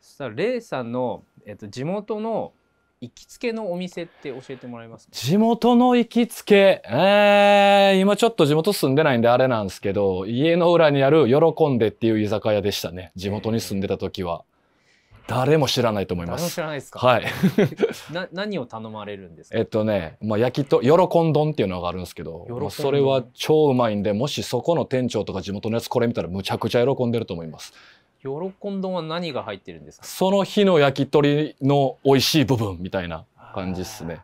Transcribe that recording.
そしたらレイさんの、えっと、地元の行きつけのお店って教えてもらえますか地元の行きつけえー、今ちょっと地元住んでないんであれなんですけど家の裏にある「喜んで」っていう居酒屋でしたね地元に住んでた時は。誰も知らないと思います。知らないですか。はい。な何を頼まれるんですえっとね、まあ焼きと喜ん丼っていうのがあるんですけど、まあ、それは超うまいんで、もしそこの店長とか地元のやつこれ見たらむちゃくちゃ喜んでると思います。喜ん丼は何が入ってるんですかその日の焼き鳥の美味しい部分みたいな感じですね